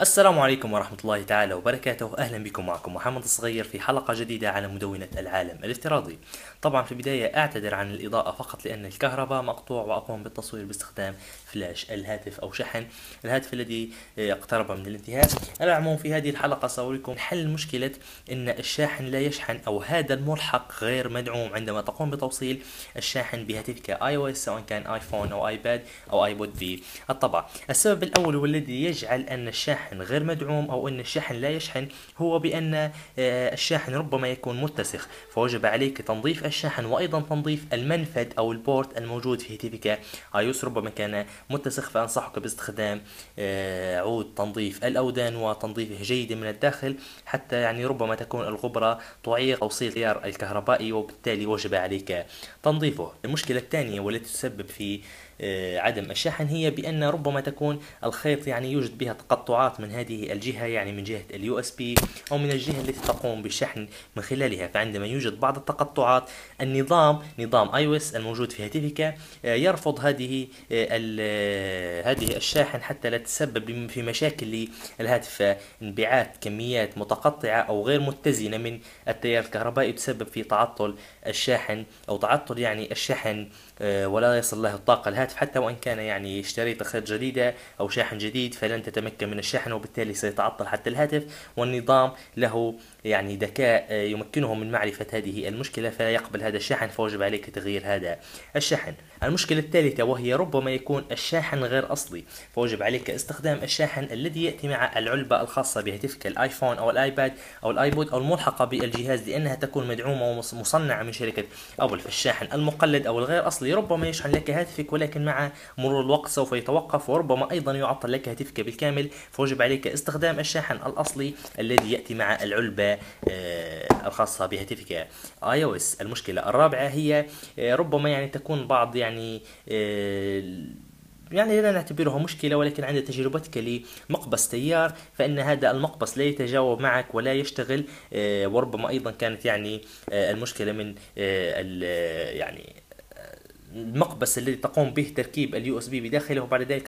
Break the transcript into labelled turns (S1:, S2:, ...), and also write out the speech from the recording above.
S1: السلام عليكم ورحمة الله تعالى وبركاته أهلا بكم معكم محمد الصغير في حلقة جديدة على مدونة العالم الافتراضي طبعا في البداية أعتذر عن الإضاءة فقط لأن الكهرباء مقطوع وأقوم بالتصوير باستخدام فلاش الهاتف أو شحن الهاتف الذي اقترب من الانتهاء على العموم في هذه الحلقة سأريكم حل مشكلة أن الشاحن لا يشحن أو هذا الملحق غير مدعوم عندما تقوم بتوصيل الشاحن بهاتفك اي او اس سواء كان ايفون أو ايباد أو ايبود في الطبع السبب الأول والذي يجعل أن الشاحن الشاحن غير مدعوم أو أن الشاحن لا يشحن هو بأن آه، الشاحن ربما يكون متسخ فوجب عليك تنظيف الشاحن وأيضا تنظيف المنفذ أو البورت الموجود في هاتفك آيوس ربما كان متسخ فأنصحك باستخدام آه، عود تنظيف الأودان وتنظيفه جيدا من الداخل حتى يعني ربما تكون الغبرة تعيق توصيل التيار الكهربائي وبالتالي وجب عليك تنظيفه المشكلة الثانية والتي تسبب في آه، عدم الشحن هي بأن ربما تكون الخيط يعني يوجد بها تقطعات من هذه الجهة يعني من جهة اليو اس بي أو من الجهة التي تقوم بالشحن من خلالها فعندما يوجد بعض التقطعات النظام نظام اي اس الموجود في هاتفك آه، يرفض هذه آه، هذه الشاحن حتى لا تسبب في مشاكل للهاتف انبعاث كميات متقطعة أو غير متزنة من التيار الكهربائي تسبب في تعطل الشاحن أو تعطل يعني الشحن ولا يصل له الطاقة الهاتف حتى وإن كان يعني اشتريت خيط جديدة أو شاحن جديد فلن تتمكن من الشحن وبالتالي سيتعطل حتى الهاتف والنظام له يعني ذكاء آه، يمكنه من معرفة هذه المشكلة فيقبل هذا الشحن فوجب عليك تغيير هذا الشحن المشكلة الثالثة وهي ربما يكون الشاحن غير أصلي فوجب عليك استخدام الشاحن الذي يأتي مع العلبة الخاصة بهاتفك الآيفون أو الآيباد أو الآيبود أو الملحقة بالجهاز لأنها تكون مدعومة ومصنعة من شركة أبل فالشاحن المقلد أو الغير أصلي ربما يشحن لك هاتفك ولكن مع مرور الوقت سوف يتوقف وربما أيضا يعطل لك هاتفك بالكامل فوجب عليك استخدام الشاحن الأصلي الذي يأتي مع العلبة آه، الخاصة بهاتفك iOS المشكلة الرابعة هي آه، ربما يعني تكون بعض يعني يعني آه، يعني لا نعتبرها مشكلة ولكن عند تجربتك لمقبس تيار فإن هذا المقبس لا يتجاوب معك ولا يشتغل آه، وربما أيضا كانت يعني آه، المشكلة من يعني المقبس الذي تقوم به تركيب اليو اس بي بداخله وبعد ذلك